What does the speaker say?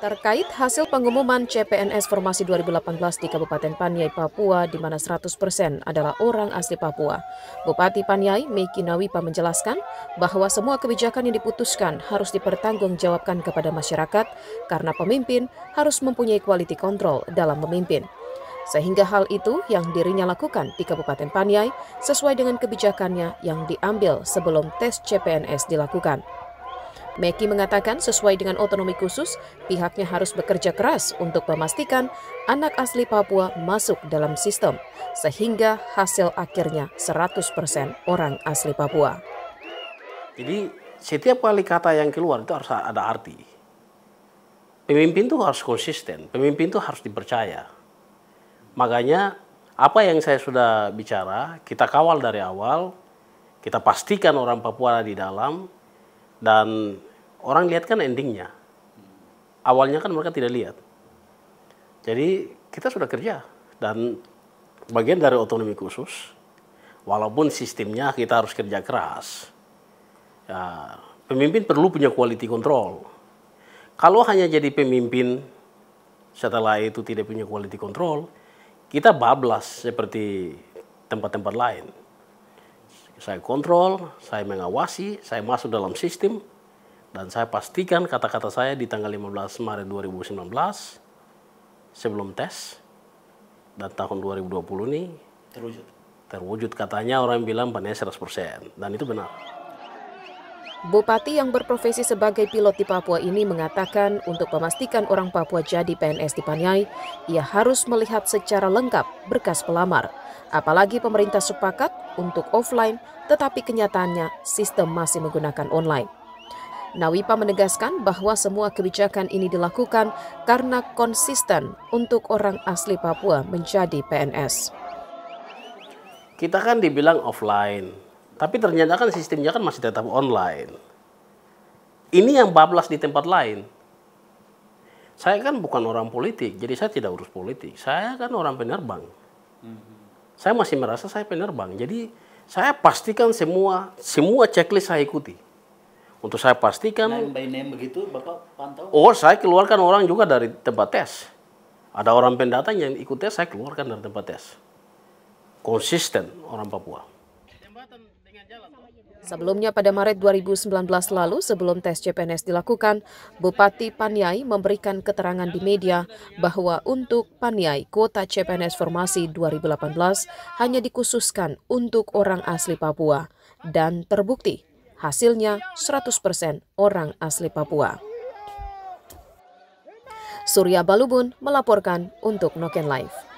Terkait hasil pengumuman CPNS Formasi 2018 di Kabupaten Paniai, Papua, di mana 100% adalah orang asli Papua. Bupati Paniai, Meki Nawipa menjelaskan bahwa semua kebijakan yang diputuskan harus dipertanggungjawabkan kepada masyarakat karena pemimpin harus mempunyai quality kontrol dalam memimpin. Sehingga hal itu yang dirinya lakukan di Kabupaten Paniai sesuai dengan kebijakannya yang diambil sebelum tes CPNS dilakukan. Meki mengatakan sesuai dengan otonomi khusus, pihaknya harus bekerja keras untuk memastikan anak asli Papua masuk dalam sistem, sehingga hasil akhirnya 100% orang asli Papua. Jadi setiap kali kata yang keluar itu harus ada arti. Pemimpin itu harus konsisten, pemimpin itu harus dipercaya. Makanya apa yang saya sudah bicara, kita kawal dari awal, kita pastikan orang Papua ada di dalam, dan orang lihat kan endingnya. Awalnya kan mereka tidak lihat. Jadi kita sudah kerja dan bagian dari otonomi khusus, walaupun sistemnya kita harus kerja keras, ya, pemimpin perlu punya quality control. Kalau hanya jadi pemimpin setelah itu tidak punya quality control, kita bablas seperti tempat-tempat lain. Saya kontrol, saya mengawasi, saya masuk dalam sistem, dan saya pastikan kata-kata saya di tanggal 15 Maret 2019 sebelum tes dan tahun 2020 ini terwujud. Terwujud katanya orang bilang panennya 100% dan itu benar. Bupati yang berprofesi sebagai pilot di Papua ini mengatakan untuk memastikan orang Papua jadi PNS di Paniai, ia harus melihat secara lengkap berkas pelamar. Apalagi pemerintah sepakat untuk offline, tetapi kenyataannya sistem masih menggunakan online. Nawipa menegaskan bahwa semua kebijakan ini dilakukan karena konsisten untuk orang asli Papua menjadi PNS. Kita kan dibilang offline, tapi ternyata kan sistemnya kan masih tetap online. Ini yang bablas di tempat lain. Saya kan bukan orang politik, jadi saya tidak urus politik. Saya kan orang penerbang. Mm-hmm. Saya masih merasa saya penerbang. Jadi saya pastikan semua semua checklist saya ikuti. Untuk saya pastikan. Name by name begitu, Bapak pantau? Oh, saya keluarkan orang juga dari tempat tes. Ada orang pendatang yang ikut tes, saya keluarkan dari tempat tes. Konsisten orang Papua. Jembatan Sebelumnya pada Maret 2019 lalu sebelum tes CPNS dilakukan, Bupati Paniai memberikan keterangan di media bahwa untuk Paniai kuota CPNS formasi 2018 hanya dikhususkan untuk orang asli Papua dan terbukti hasilnya 100% orang asli Papua. Surya Balubun melaporkan untuk Noken Live.